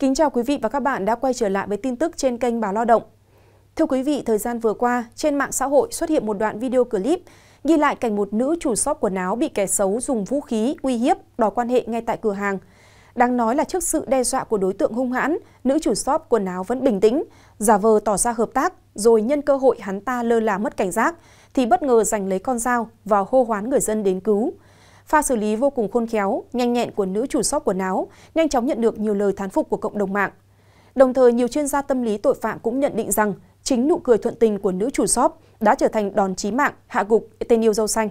Kính chào quý vị và các bạn đã quay trở lại với tin tức trên kênh Báo Lao động. Thưa quý vị, thời gian vừa qua, trên mạng xã hội xuất hiện một đoạn video clip ghi lại cảnh một nữ chủ shop quần áo bị kẻ xấu dùng vũ khí uy hiếp đòi quan hệ ngay tại cửa hàng. Đáng nói là trước sự đe dọa của đối tượng hung hãn, nữ chủ shop quần áo vẫn bình tĩnh, giả vờ tỏ ra hợp tác, rồi nhân cơ hội hắn ta lơ là mất cảnh giác, thì bất ngờ giành lấy con dao và hô hoán người dân đến cứu. Pha xử lý vô cùng khôn khéo, nhanh nhẹn của nữ chủ shop quần áo, nhanh chóng nhận được nhiều lời thán phục của cộng đồng mạng. Đồng thời, nhiều chuyên gia tâm lý tội phạm cũng nhận định rằng chính nụ cười thuận tình của nữ chủ shop đã trở thành đòn chí mạng hạ gục tên yêu dâu xanh.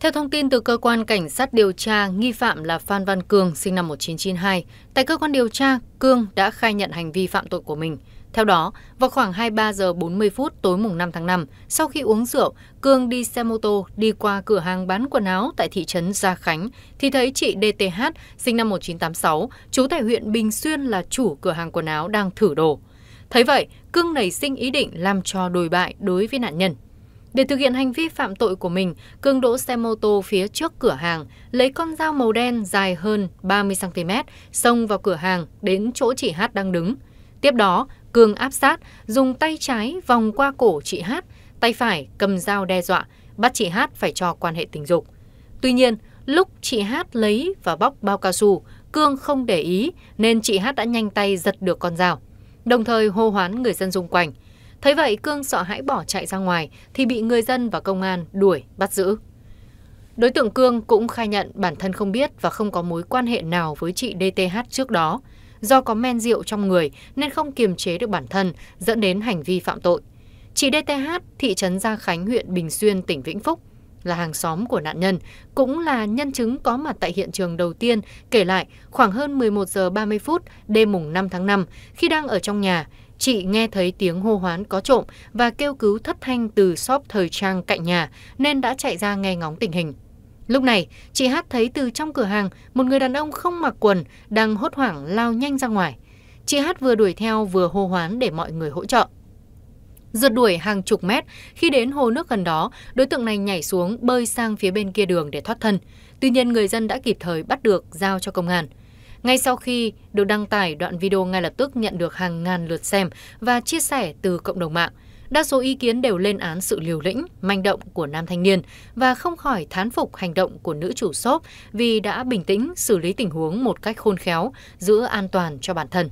Theo thông tin từ cơ quan cảnh sát điều tra, nghi phạm là Phan Văn Cường, sinh năm 1992. Tại cơ quan điều tra, Cường đã khai nhận hành vi phạm tội của mình. Theo đó, vào khoảng 23 giờ 40 phút tối mùng 5 tháng 5, sau khi uống rượu, Cương đi xe mô tô đi qua cửa hàng bán quần áo tại thị trấn Gia Khánh thì thấy chị DTH sinh năm 1986, trú tại huyện Bình Xuyên là chủ cửa hàng quần áo đang thử đồ. Thấy vậy, Cương nảy sinh ý định làm cho đồi bại đối với nạn nhân. Để thực hiện hành vi phạm tội của mình, Cương đỗ xe mô tô phía trước cửa hàng, lấy con dao màu đen dài hơn 30cm, xông vào cửa hàng đến chỗ chị H đang đứng. Tiếp đó, Cường áp sát, dùng tay trái vòng qua cổ chị Hát, tay phải cầm dao đe dọa, bắt chị Hát phải cho quan hệ tình dục. Tuy nhiên, lúc chị Hát lấy và bóc bao cao su, Cương không để ý nên chị Hát đã nhanh tay giật được con dao, đồng thời hô hoán người dân xung quanh. Thấy vậy Cương sợ hãi bỏ chạy ra ngoài thì bị người dân và công an đuổi bắt giữ. Đối tượng Cương cũng khai nhận bản thân không biết và không có mối quan hệ nào với chị DTH trước đó do có men rượu trong người nên không kiềm chế được bản thân dẫn đến hành vi phạm tội. Chị DTH, thị trấn Gia Khánh, huyện Bình Xuyên, tỉnh Vĩnh Phúc, là hàng xóm của nạn nhân, cũng là nhân chứng có mặt tại hiện trường đầu tiên, kể lại khoảng hơn 11 giờ 30 phút đêm mùng 5 tháng 5, khi đang ở trong nhà, chị nghe thấy tiếng hô hoán có trộm và kêu cứu thất thanh từ shop thời trang cạnh nhà nên đã chạy ra nghe ngóng tình hình. Lúc này, chị Hát thấy từ trong cửa hàng một người đàn ông không mặc quần đang hốt hoảng lao nhanh ra ngoài. Chị Hát vừa đuổi theo vừa hô hoán để mọi người hỗ trợ. Rượt đuổi hàng chục mét, khi đến hồ nước gần đó, đối tượng này nhảy xuống bơi sang phía bên kia đường để thoát thân. Tuy nhiên người dân đã kịp thời bắt được giao cho công an. Ngay sau khi được đăng tải, đoạn video ngay lập tức nhận được hàng ngàn lượt xem và chia sẻ từ cộng đồng mạng. Đa số ý kiến đều lên án sự liều lĩnh, manh động của nam thanh niên và không khỏi thán phục hành động của nữ chủ shop vì đã bình tĩnh xử lý tình huống một cách khôn khéo, giữ an toàn cho bản thân.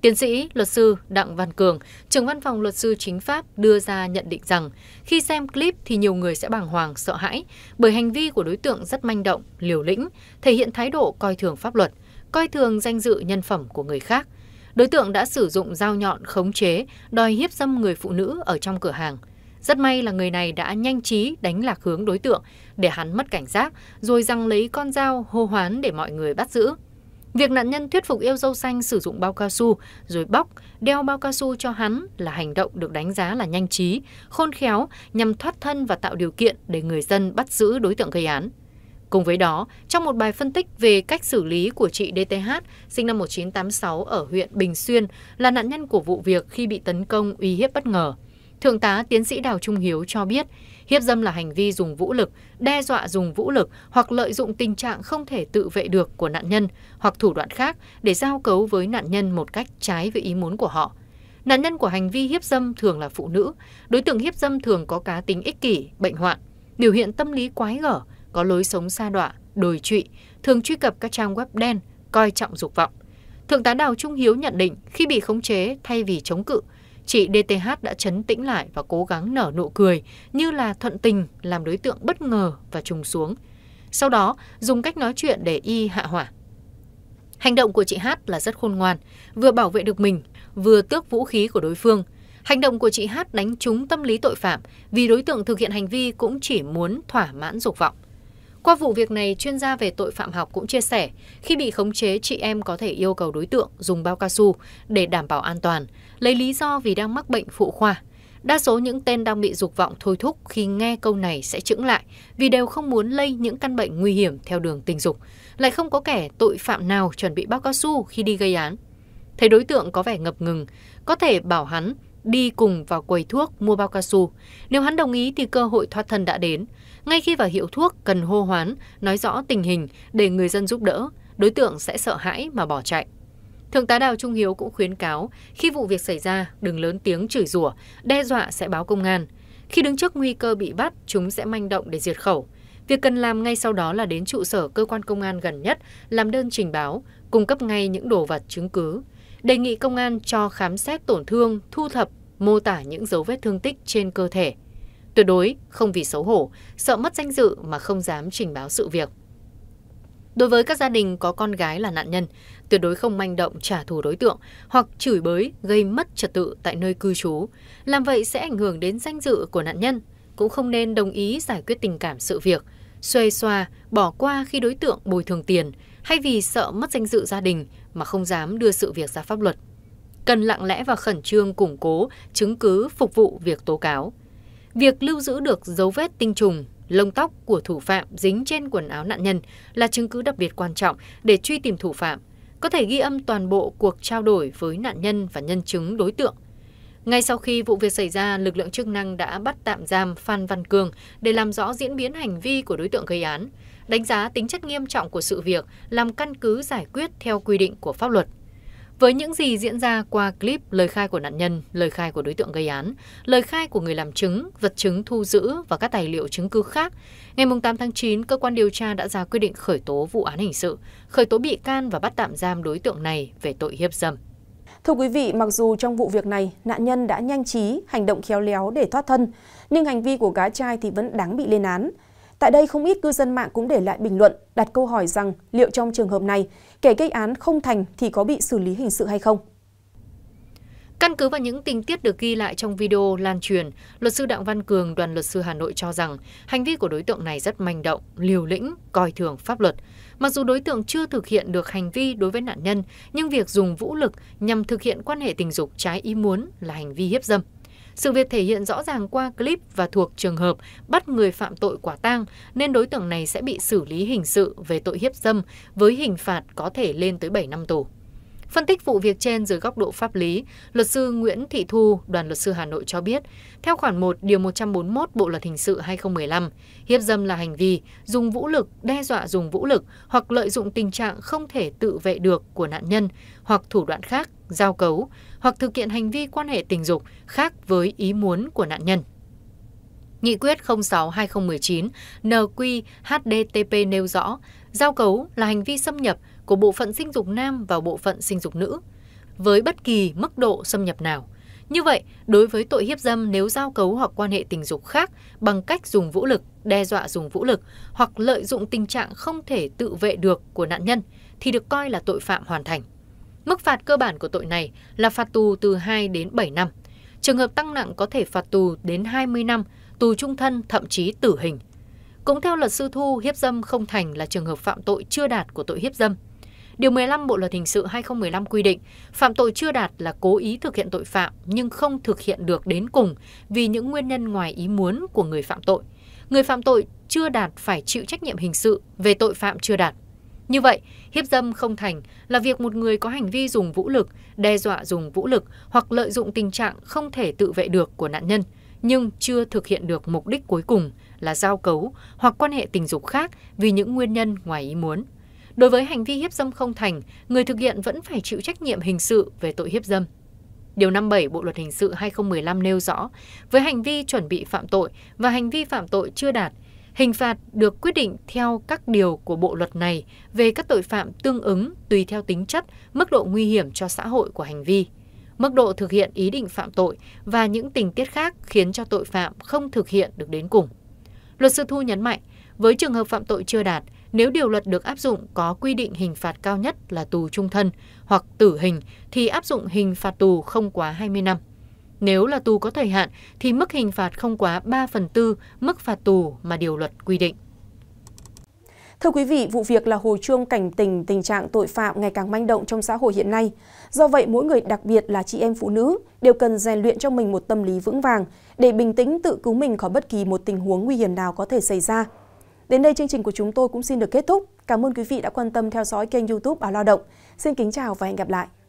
Tiến sĩ, luật sư Đặng Văn Cường, trưởng văn phòng luật sư chính pháp đưa ra nhận định rằng khi xem clip thì nhiều người sẽ bàng hoàng, sợ hãi bởi hành vi của đối tượng rất manh động, liều lĩnh, thể hiện thái độ coi thường pháp luật, coi thường danh dự nhân phẩm của người khác – đối tượng đã sử dụng dao nhọn khống chế đòi hiếp dâm người phụ nữ ở trong cửa hàng rất may là người này đã nhanh trí đánh lạc hướng đối tượng để hắn mất cảnh giác rồi răng lấy con dao hô hoán để mọi người bắt giữ việc nạn nhân thuyết phục yêu dâu xanh sử dụng bao cao su rồi bóc đeo bao cao su cho hắn là hành động được đánh giá là nhanh trí khôn khéo nhằm thoát thân và tạo điều kiện để người dân bắt giữ đối tượng gây án Cùng với đó, trong một bài phân tích về cách xử lý của chị DTH, sinh năm 1986 ở huyện Bình Xuyên, là nạn nhân của vụ việc khi bị tấn công uy hiếp bất ngờ. Thượng tá tiến sĩ Đào Trung Hiếu cho biết, hiếp dâm là hành vi dùng vũ lực, đe dọa dùng vũ lực hoặc lợi dụng tình trạng không thể tự vệ được của nạn nhân hoặc thủ đoạn khác để giao cấu với nạn nhân một cách trái với ý muốn của họ. Nạn nhân của hành vi hiếp dâm thường là phụ nữ, đối tượng hiếp dâm thường có cá tính ích kỷ, bệnh hoạn, biểu hiện tâm lý quái gở, có lối sống xa đọa, đồi trụy, thường truy cập các trang web đen, coi trọng dục vọng. Thượng tá Đào Trung Hiếu nhận định khi bị khống chế thay vì chống cự, chị DTH đã chấn tĩnh lại và cố gắng nở nụ cười như là thuận tình làm đối tượng bất ngờ và trùng xuống. Sau đó dùng cách nói chuyện để y hạ hỏa. Hành động của chị Hát là rất khôn ngoan, vừa bảo vệ được mình, vừa tước vũ khí của đối phương. Hành động của chị Hát đánh trúng tâm lý tội phạm vì đối tượng thực hiện hành vi cũng chỉ muốn thỏa mãn dục vọng. Qua vụ việc này, chuyên gia về tội phạm học cũng chia sẻ, khi bị khống chế, chị em có thể yêu cầu đối tượng dùng bao cao su để đảm bảo an toàn, lấy lý do vì đang mắc bệnh phụ khoa. Đa số những tên đang bị dục vọng thôi thúc khi nghe câu này sẽ chững lại vì đều không muốn lây những căn bệnh nguy hiểm theo đường tình dục. Lại không có kẻ tội phạm nào chuẩn bị bao cao su khi đi gây án. Thấy đối tượng có vẻ ngập ngừng, có thể bảo hắn đi cùng vào quầy thuốc mua bao cao su. Nếu hắn đồng ý thì cơ hội thoát thân đã đến. Ngay khi vào hiệu thuốc cần hô hoán, nói rõ tình hình để người dân giúp đỡ, đối tượng sẽ sợ hãi mà bỏ chạy. Thượng tá Đào Trung Hiếu cũng khuyến cáo khi vụ việc xảy ra đừng lớn tiếng chửi rủa, đe dọa sẽ báo công an. Khi đứng trước nguy cơ bị bắt, chúng sẽ manh động để diệt khẩu. Việc cần làm ngay sau đó là đến trụ sở cơ quan công an gần nhất, làm đơn trình báo, cung cấp ngay những đồ vật chứng cứ đề nghị công an cho khám xét tổn thương thu thập mô tả những dấu vết thương tích trên cơ thể tuyệt đối không vì xấu hổ sợ mất danh dự mà không dám trình báo sự việc đối với các gia đình có con gái là nạn nhân tuyệt đối không manh động trả thù đối tượng hoặc chửi bới gây mất trật tự tại nơi cư trú làm vậy sẽ ảnh hưởng đến danh dự của nạn nhân cũng không nên đồng ý giải quyết tình cảm sự việc xuê xoa bỏ qua khi đối tượng bồi thường tiền hay vì sợ mất danh dự gia đình mà không dám đưa sự việc ra pháp luật. Cần lặng lẽ và khẩn trương củng cố chứng cứ phục vụ việc tố cáo. Việc lưu giữ được dấu vết tinh trùng, lông tóc của thủ phạm dính trên quần áo nạn nhân là chứng cứ đặc biệt quan trọng để truy tìm thủ phạm, có thể ghi âm toàn bộ cuộc trao đổi với nạn nhân và nhân chứng đối tượng – ngay sau khi vụ việc xảy ra, lực lượng chức năng đã bắt tạm giam Phan Văn Cường để làm rõ diễn biến hành vi của đối tượng gây án, đánh giá tính chất nghiêm trọng của sự việc, làm căn cứ giải quyết theo quy định của pháp luật. Với những gì diễn ra qua clip lời khai của nạn nhân, lời khai của đối tượng gây án, lời khai của người làm chứng, vật chứng thu giữ và các tài liệu chứng cứ khác, ngày 8 tháng 9, cơ quan điều tra đã ra quyết định khởi tố vụ án hình sự, khởi tố bị can và bắt tạm giam đối tượng này về tội hiếp dâm. Thưa quý vị, mặc dù trong vụ việc này, nạn nhân đã nhanh trí, hành động khéo léo để thoát thân, nhưng hành vi của gái trai thì vẫn đáng bị lên án. Tại đây, không ít cư dân mạng cũng để lại bình luận, đặt câu hỏi rằng liệu trong trường hợp này, kẻ gây án không thành thì có bị xử lý hình sự hay không? căn cứ vào những tình tiết được ghi lại trong video lan truyền luật sư đặng văn cường đoàn luật sư hà nội cho rằng hành vi của đối tượng này rất manh động liều lĩnh coi thường pháp luật mặc dù đối tượng chưa thực hiện được hành vi đối với nạn nhân nhưng việc dùng vũ lực nhằm thực hiện quan hệ tình dục trái ý muốn là hành vi hiếp dâm sự việc thể hiện rõ ràng qua clip và thuộc trường hợp bắt người phạm tội quả tang nên đối tượng này sẽ bị xử lý hình sự về tội hiếp dâm với hình phạt có thể lên tới 7 năm tù. Phân tích vụ việc trên dưới góc độ pháp lý, luật sư Nguyễn Thị Thu, đoàn luật sư Hà Nội cho biết, theo khoản 1 điều 141 Bộ luật hình sự 2015, hiếp dâm là hành vi dùng vũ lực, đe dọa dùng vũ lực hoặc lợi dụng tình trạng không thể tự vệ được của nạn nhân hoặc thủ đoạn khác, giao cấu hoặc thực hiện hành vi quan hệ tình dục khác với ý muốn của nạn nhân. Nghị quyết 06-2019 NQHDTP nêu rõ, giao cấu là hành vi xâm nhập của bộ phận sinh dục nam và bộ phận sinh dục nữ với bất kỳ mức độ xâm nhập nào. Như vậy, đối với tội hiếp dâm nếu giao cấu hoặc quan hệ tình dục khác bằng cách dùng vũ lực, đe dọa dùng vũ lực hoặc lợi dụng tình trạng không thể tự vệ được của nạn nhân thì được coi là tội phạm hoàn thành. Mức phạt cơ bản của tội này là phạt tù từ 2 đến 7 năm. Trường hợp tăng nặng có thể phạt tù đến 20 năm, tù trung thân thậm chí tử hình. Cũng theo luật sư Thu, hiếp dâm không thành là trường hợp phạm tội chưa đạt của tội hiếp dâm. Điều 15 Bộ Luật Hình sự 2015 quy định, phạm tội chưa đạt là cố ý thực hiện tội phạm nhưng không thực hiện được đến cùng vì những nguyên nhân ngoài ý muốn của người phạm tội. Người phạm tội chưa đạt phải chịu trách nhiệm hình sự về tội phạm chưa đạt. Như vậy, hiếp dâm không thành là việc một người có hành vi dùng vũ lực, đe dọa dùng vũ lực hoặc lợi dụng tình trạng không thể tự vệ được của nạn nhân nhưng chưa thực hiện được mục đích cuối cùng là giao cấu hoặc quan hệ tình dục khác vì những nguyên nhân ngoài ý muốn đối với hành vi hiếp dâm không thành, người thực hiện vẫn phải chịu trách nhiệm hình sự về tội hiếp dâm. Điều 57 Bộ luật hình sự 2015 nêu rõ, với hành vi chuẩn bị phạm tội và hành vi phạm tội chưa đạt, hình phạt được quyết định theo các điều của bộ luật này về các tội phạm tương ứng tùy theo tính chất, mức độ nguy hiểm cho xã hội của hành vi, mức độ thực hiện ý định phạm tội và những tình tiết khác khiến cho tội phạm không thực hiện được đến cùng. Luật sư Thu nhấn mạnh, với trường hợp phạm tội chưa đạt, nếu điều luật được áp dụng có quy định hình phạt cao nhất là tù trung thân hoặc tử hình thì áp dụng hình phạt tù không quá 20 năm. Nếu là tù có thời hạn thì mức hình phạt không quá 3 phần tư mức phạt tù mà điều luật quy định. Thưa quý vị, vụ việc là hồi chuông cảnh tình tình trạng tội phạm ngày càng manh động trong xã hội hiện nay. Do vậy, mỗi người đặc biệt là chị em phụ nữ đều cần rèn luyện cho mình một tâm lý vững vàng để bình tĩnh tự cứu mình khỏi bất kỳ một tình huống nguy hiểm nào có thể xảy ra. Đến đây chương trình của chúng tôi cũng xin được kết thúc. Cảm ơn quý vị đã quan tâm theo dõi kênh youtube Báo Lao động. Xin kính chào và hẹn gặp lại.